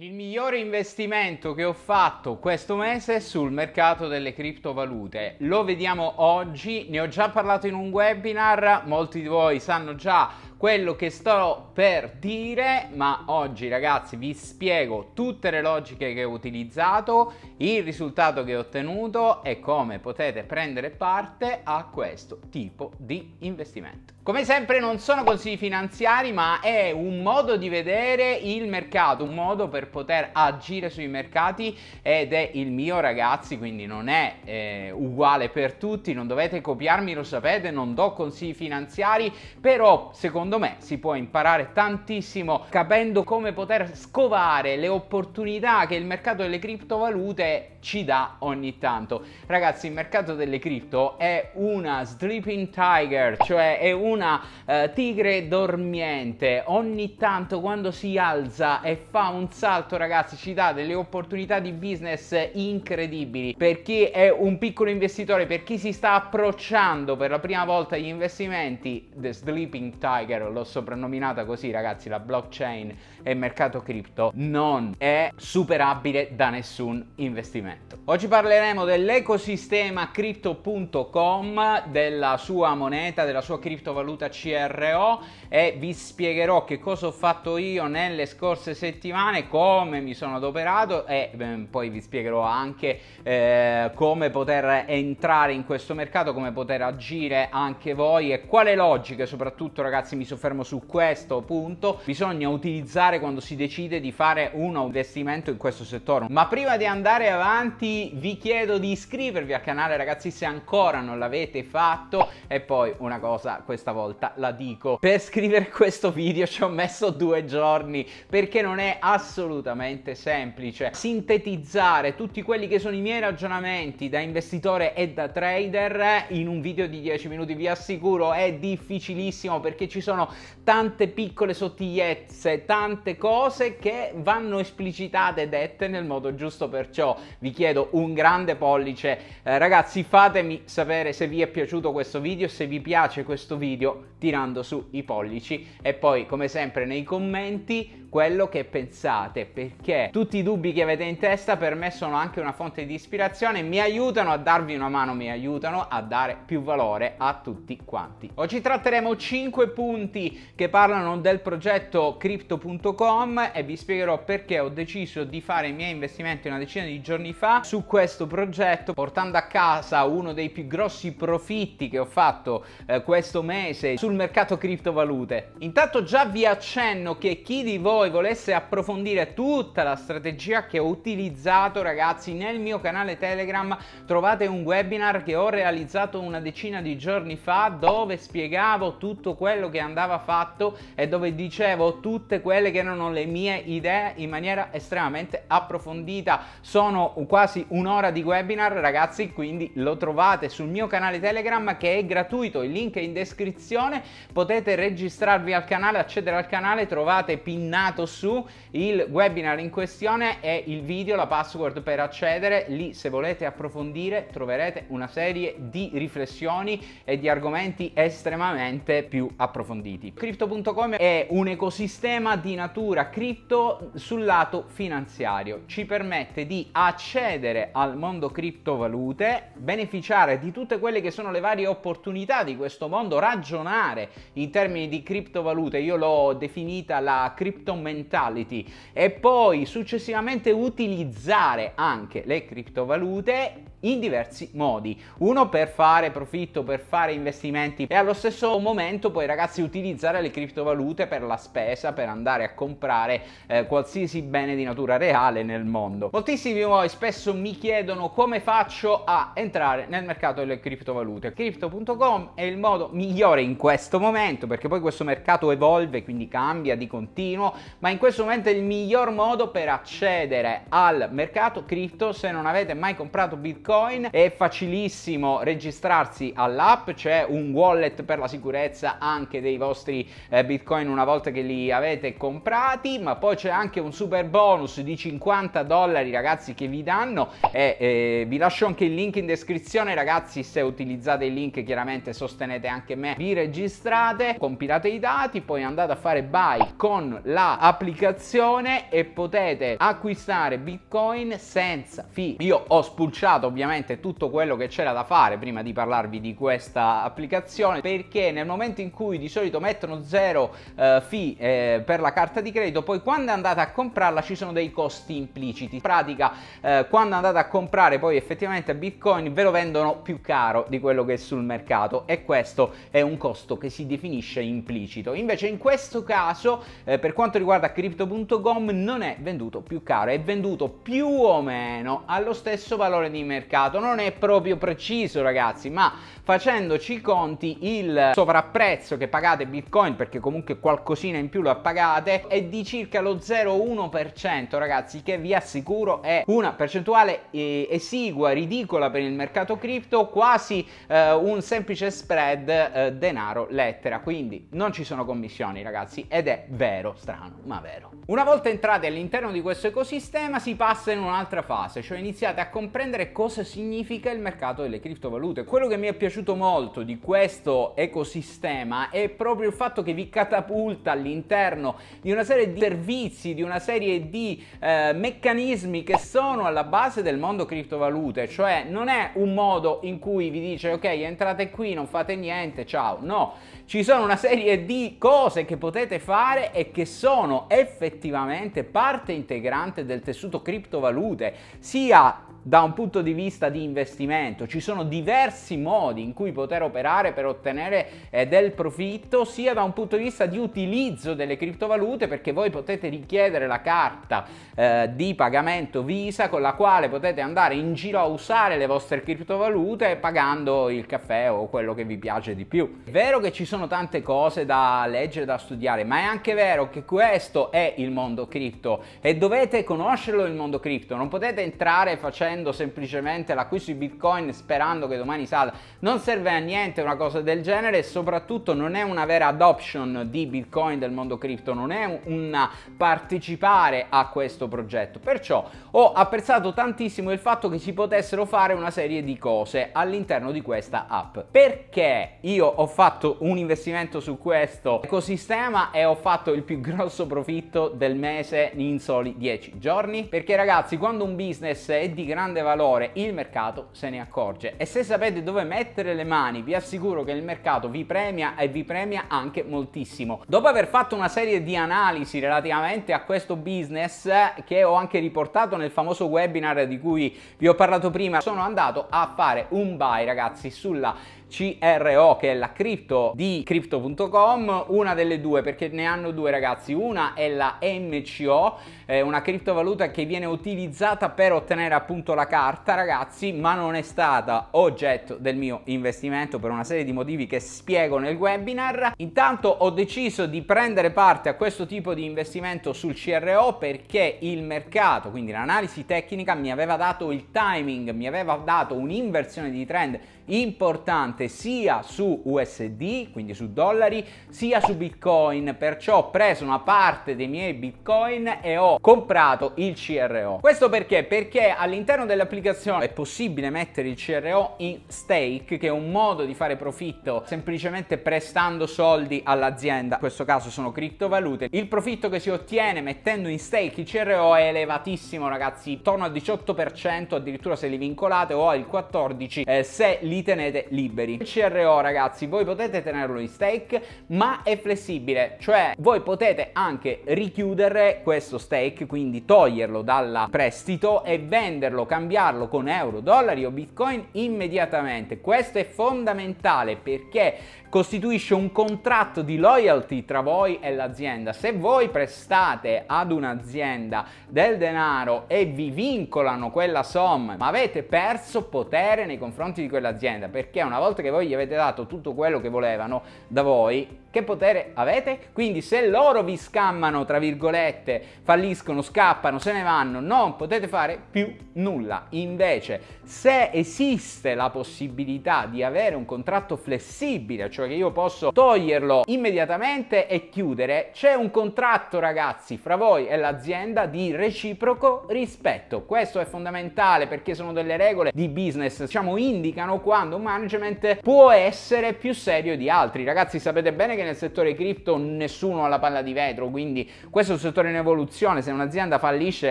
Il migliore investimento che ho fatto questo mese è sul mercato delle criptovalute. Lo vediamo oggi, ne ho già parlato in un webinar, molti di voi sanno già quello che sto per dire, ma oggi ragazzi vi spiego tutte le logiche che ho utilizzato, il risultato che ho ottenuto e come potete prendere parte a questo tipo di investimento. Come sempre non sono consigli finanziari, ma è un modo di vedere il mercato, un modo per poter agire sui mercati ed è il mio ragazzi, quindi non è eh, uguale per tutti, non dovete copiarmi, lo sapete, non do consigli finanziari, però secondo secondo me si può imparare tantissimo capendo come poter scovare le opportunità che il mercato delle criptovalute ci dà ogni tanto. Ragazzi, il mercato delle cripto è una sleeping tiger, cioè è una eh, tigre dormiente. Ogni tanto quando si alza e fa un salto, ragazzi, ci dà delle opportunità di business incredibili. Per chi è un piccolo investitore, per chi si sta approcciando per la prima volta agli investimenti, The Sleeping Tiger ovvero l'ho soprannominata così ragazzi, la blockchain e il mercato cripto non è superabile da nessun investimento. Oggi parleremo dell'ecosistema crypto.com, della sua moneta, della sua criptovaluta CRO e vi spiegherò che cosa ho fatto io nelle scorse settimane, come mi sono adoperato e eh, poi vi spiegherò anche eh, come poter entrare in questo mercato, come poter agire anche voi e quale logica soprattutto ragazzi mi soffermo su questo punto, bisogna utilizzare quando si decide di fare un investimento in questo settore. Ma prima di andare avanti vi chiedo di iscrivervi al canale ragazzi se ancora non l'avete fatto e poi una cosa questa volta la dico. Per scrivere questo video ci ho messo due giorni perché non è assolutamente semplice sintetizzare tutti quelli che sono i miei ragionamenti da investitore e da trader in un video di 10 minuti vi assicuro è difficilissimo perché ci sono sono tante piccole sottigliezze, tante cose che vanno esplicitate e dette nel modo giusto. Perciò vi chiedo un grande pollice. Eh, ragazzi, fatemi sapere se vi è piaciuto questo video, se vi piace questo video tirando su i pollici e poi come sempre nei commenti quello che pensate perché tutti i dubbi che avete in testa per me sono anche una fonte di ispirazione, mi aiutano a darvi una mano, mi aiutano a dare più valore a tutti quanti. Oggi tratteremo 5 punti punti che parlano del progetto crypto.com e vi spiegherò perché ho deciso di fare i miei investimenti una decina di giorni fa su questo progetto portando a casa uno dei più grossi profitti che ho fatto eh, questo mese sul mercato criptovalute. Intanto già vi accenno che chi di voi volesse approfondire tutta la strategia che ho utilizzato ragazzi nel mio canale Telegram trovate un webinar che ho realizzato una decina di giorni fa dove spiegavo tutto quello che andava andava fatto e dove dicevo tutte quelle che erano le mie idee in maniera estremamente approfondita. Sono quasi un'ora di webinar ragazzi, quindi lo trovate sul mio canale Telegram che è gratuito, il link è in descrizione, potete registrarvi al canale, accedere al canale, trovate pinnato su il webinar in questione e il video, la password per accedere, lì se volete approfondire troverete una serie di riflessioni e di argomenti estremamente più approfonditi approfonditi. Crypto.com è un ecosistema di natura cripto sul lato finanziario, ci permette di accedere al mondo criptovalute, beneficiare di tutte quelle che sono le varie opportunità di questo mondo, ragionare in termini di criptovalute, io l'ho definita la crypto mentality e poi successivamente utilizzare anche le criptovalute in diversi modi. Uno per fare profitto, per fare investimenti e allo stesso momento poi ragazzi utilizzare le criptovalute per la spesa, per andare a comprare eh, qualsiasi bene di natura reale nel mondo. Moltissimi voi spesso mi chiedono come faccio a entrare nel mercato delle criptovalute. Crypto.com è il modo migliore in questo momento perché poi questo mercato evolve, quindi cambia di continuo, ma in questo momento è il miglior modo per accedere al mercato cripto se non avete mai comprato Bitcoin Bitcoin. È facilissimo registrarsi all'app, c'è un wallet per la sicurezza anche dei vostri eh, Bitcoin una volta che li avete comprati, ma poi c'è anche un super bonus di 50 dollari ragazzi che vi danno e eh, vi lascio anche il link in descrizione ragazzi se utilizzate il link chiaramente sostenete anche me, vi registrate, compilate i dati, poi andate a fare buy con l'applicazione la e potete acquistare Bitcoin senza fee. Io ho spulciato ovviamente tutto quello che c'era da fare prima di parlarvi di questa applicazione perché nel momento in cui di solito mettono zero eh, fee eh, per la carta di credito poi quando andate a comprarla ci sono dei costi impliciti in pratica eh, quando andate a comprare poi effettivamente bitcoin ve lo vendono più caro di quello che è sul mercato e questo è un costo che si definisce implicito invece in questo caso eh, per quanto riguarda crypto.com non è venduto più caro è venduto più o meno allo stesso valore di mercato mercato. Non è proprio preciso ragazzi, ma facendoci i conti il sovrapprezzo che pagate Bitcoin, perché comunque qualcosina in più lo pagate, è di circa lo 0,1% ragazzi, che vi assicuro è una percentuale eh, esigua, ridicola per il mercato cripto, quasi eh, un semplice spread eh, denaro lettera. Quindi non ci sono commissioni ragazzi ed è vero, strano, ma vero. Una volta entrate all'interno di questo ecosistema si passa in un'altra fase, cioè iniziate a comprendere cosa cosa significa il mercato delle criptovalute. Quello che mi è piaciuto molto di questo ecosistema è proprio il fatto che vi catapulta all'interno di una serie di servizi, di una serie di eh, meccanismi che sono alla base del mondo criptovalute, cioè non è un modo in cui vi dice ok entrate qui, non fate niente, ciao, no, ci sono una serie di cose che potete fare e che sono effettivamente parte integrante del tessuto criptovalute, sia da un punto di vista di investimento, ci sono diversi modi in cui poter operare per ottenere eh, del profitto, sia da un punto di vista di utilizzo delle criptovalute, perché voi potete richiedere la carta eh, di pagamento Visa con la quale potete andare in giro a usare le vostre criptovalute pagando il caffè o quello che vi piace di più. È vero che ci sono tante cose da leggere, da studiare, ma è anche vero che questo è il mondo cripto e dovete conoscerlo il mondo cripto, non potete entrare facendo facendo semplicemente l'acquisto di bitcoin sperando che domani salga. Non serve a niente una cosa del genere e soprattutto non è una vera adoption di bitcoin del mondo cripto, non è un partecipare a questo progetto. Perciò ho apprezzato tantissimo il fatto che si potessero fare una serie di cose all'interno di questa app. Perché io ho fatto un investimento su questo ecosistema e ho fatto il più grosso profitto del mese in soli 10 giorni? Perché ragazzi, quando un business è di grande grande valore, il mercato se ne accorge e se sapete dove mettere le mani vi assicuro che il mercato vi premia e vi premia anche moltissimo. Dopo aver fatto una serie di analisi relativamente a questo business che ho anche riportato nel famoso webinar di cui vi ho parlato prima, sono andato a fare un buy ragazzi sulla CRO che è la cripto di crypto.com, una delle due perché ne hanno due ragazzi, una è la MCO, è una criptovaluta che viene utilizzata per ottenere appunto la carta ragazzi, ma non è stata oggetto del mio investimento per una serie di motivi che spiego nel webinar. Intanto ho deciso di prendere parte a questo tipo di investimento sul CRO perché il mercato, quindi l'analisi tecnica mi aveva dato il timing, mi aveva dato un'inversione di trend importante sia su USD, quindi su dollari, sia su Bitcoin, perciò ho preso una parte dei miei Bitcoin e ho comprato il CRO. Questo perché? Perché all'interno dell'applicazione è possibile mettere il CRO in stake, che è un modo di fare profitto semplicemente prestando soldi all'azienda, in questo caso sono criptovalute. Il profitto che si ottiene mettendo in stake il CRO è elevatissimo ragazzi, intorno al 18%, addirittura se li vincolate o al 14% eh, se li li tenete liberi. Il CRO ragazzi voi potete tenerlo in stake ma è flessibile, cioè voi potete anche richiudere questo stake, quindi toglierlo dal prestito e venderlo, cambiarlo con euro, dollari o bitcoin immediatamente. Questo è fondamentale perché costituisce un contratto di loyalty tra voi e l'azienda. Se voi prestate ad un'azienda del denaro e vi vincolano quella somma, ma avete perso potere nei confronti di quell'azienda azienda, perché una volta che voi gli avete dato tutto quello che volevano da voi, che potere avete? Quindi se loro vi scammano, tra virgolette, falliscono, scappano, se ne vanno, non potete fare più nulla. Invece, se esiste la possibilità di avere un contratto flessibile, cioè che io posso toglierlo immediatamente e chiudere, c'è un contratto, ragazzi, fra voi e l'azienda di reciproco rispetto. Questo è fondamentale perché sono delle regole di business, diciamo, indicano qua quando un management può essere più serio di altri. Ragazzi, sapete bene che nel settore cripto nessuno ha la palla di vetro, quindi questo è un settore in evoluzione, se un'azienda fallisce è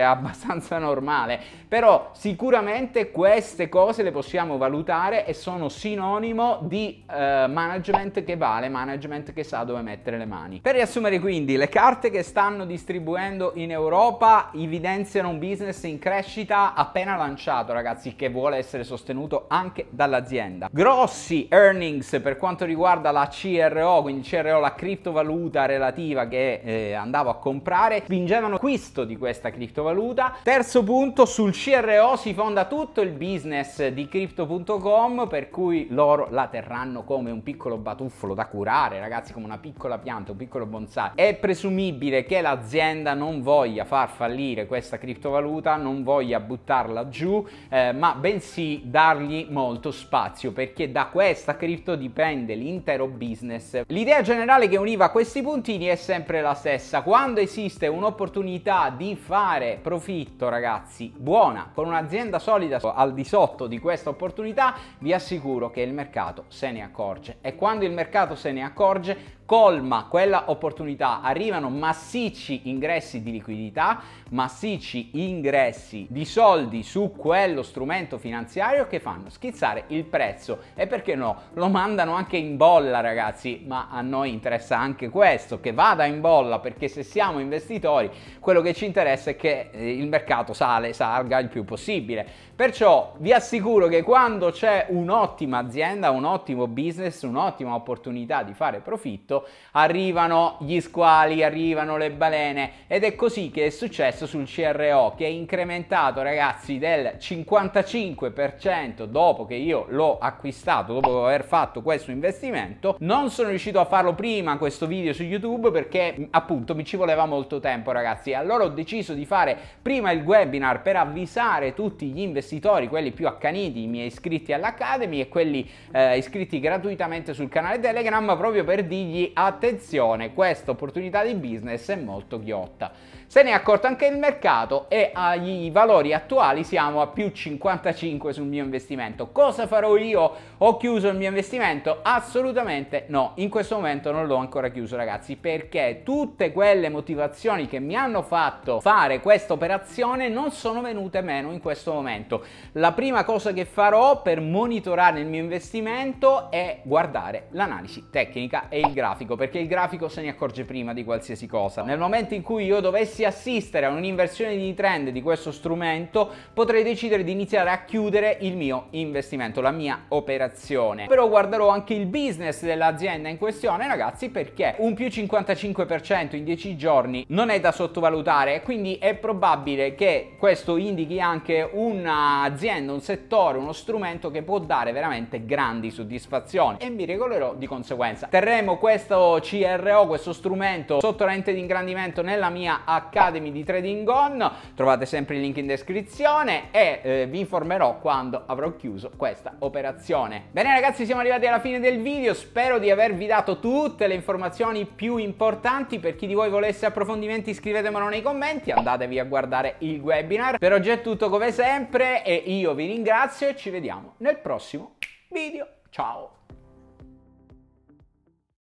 abbastanza normale, però sicuramente queste cose le possiamo valutare e sono sinonimo di eh, management che vale, management che sa dove mettere le mani. Per riassumere quindi, le carte che stanno distribuendo in Europa evidenziano un business in crescita appena lanciato, ragazzi, che vuole essere sostenuto anche dall'azienda dell'azienda. Grossi earnings per quanto riguarda la CRO, quindi CRO la criptovaluta relativa che eh, andavo a comprare, spingevano l'acquisto di questa criptovaluta. Terzo punto, sul CRO si fonda tutto il business di crypto.com per cui loro la terranno come un piccolo batuffolo da curare, ragazzi, come una piccola pianta, un piccolo bonsai. È presumibile che l'azienda non voglia far fallire questa criptovaluta, non voglia buttarla giù, eh, ma bensì dargli molto spazio spazio perché da questa cripto dipende l'intero business. L'idea generale che univa questi puntini è sempre la stessa. Quando esiste un'opportunità di fare profitto, ragazzi, buona, con un'azienda solida al di sotto di questa opportunità, vi assicuro che il mercato se ne accorge. E quando il mercato se ne accorge, colma quella opportunità. Arrivano massicci ingressi di liquidità, massicci ingressi di soldi su quello strumento finanziario che fanno schizzare il prezzo e perché no, lo mandano anche in bolla ragazzi, ma a noi interessa anche questo, che vada in bolla perché se siamo investitori quello che ci interessa è che eh, il mercato sale, salga il più possibile. Perciò vi assicuro che quando c'è un'ottima azienda, un ottimo business, un'ottima opportunità di fare profitto, arrivano gli squali, arrivano le balene ed è così che è successo sul CRO che è incrementato ragazzi del 55% dopo che io lo l'ho acquistato dopo aver fatto questo investimento. Non sono riuscito a farlo prima questo video su YouTube perché mm, appunto mi ci voleva molto tempo ragazzi. Allora ho deciso di fare prima il webinar per avvisare tutti gli investitori, quelli più accaniti, i miei iscritti all'Academy e quelli eh, iscritti gratuitamente sul canale Telegram proprio per dirgli attenzione, questa opportunità di business è molto ghiotta. Se ne è accorto anche il mercato e ai valori attuali siamo a più 55 sul mio investimento. Cosa farò io? Ho chiuso il mio investimento? Assolutamente no, in questo momento non l'ho ancora chiuso ragazzi perché tutte quelle motivazioni che mi hanno fatto fare questa operazione non sono venute meno in questo momento. La prima cosa che farò per monitorare il mio investimento è guardare l'analisi tecnica e il grafico perché il grafico se ne accorge prima di qualsiasi cosa. Nel momento in cui io dovessi dovessi assistere a un'inversione di trend di questo strumento, potrei decidere di iniziare a chiudere il mio investimento, la mia operazione. Però guarderò anche il business dell'azienda in questione, ragazzi, perché un più 55% in 10 giorni non è da sottovalutare, quindi è probabile che questo indichi anche un'azienda, un settore, uno strumento che può dare veramente grandi soddisfazioni e mi regolerò di conseguenza. Terremo questo CRO, questo strumento sotto lente di ingrandimento nella mia account Academy di Trading On, trovate sempre il link in descrizione e eh, vi informerò quando avrò chiuso questa operazione. Bene ragazzi siamo arrivati alla fine del video, spero di avervi dato tutte le informazioni più importanti, per chi di voi volesse approfondimenti scrivetemelo nei commenti, andatevi a guardare il webinar. Per oggi è tutto come sempre e io vi ringrazio e ci vediamo nel prossimo video. Ciao!